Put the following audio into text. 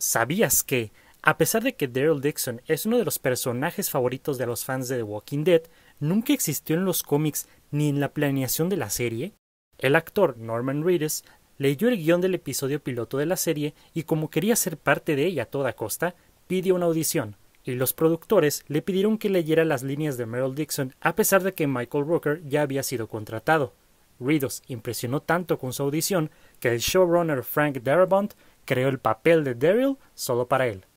¿Sabías que, a pesar de que Daryl Dixon es uno de los personajes favoritos de los fans de The Walking Dead, nunca existió en los cómics ni en la planeación de la serie? El actor Norman Reedus leyó el guión del episodio piloto de la serie y como quería ser parte de ella a toda costa, pidió una audición, y los productores le pidieron que leyera las líneas de Meryl Dixon a pesar de que Michael Rooker ya había sido contratado. Reedus impresionó tanto con su audición que el showrunner Frank Darabont creó el papel de Daryl solo para él.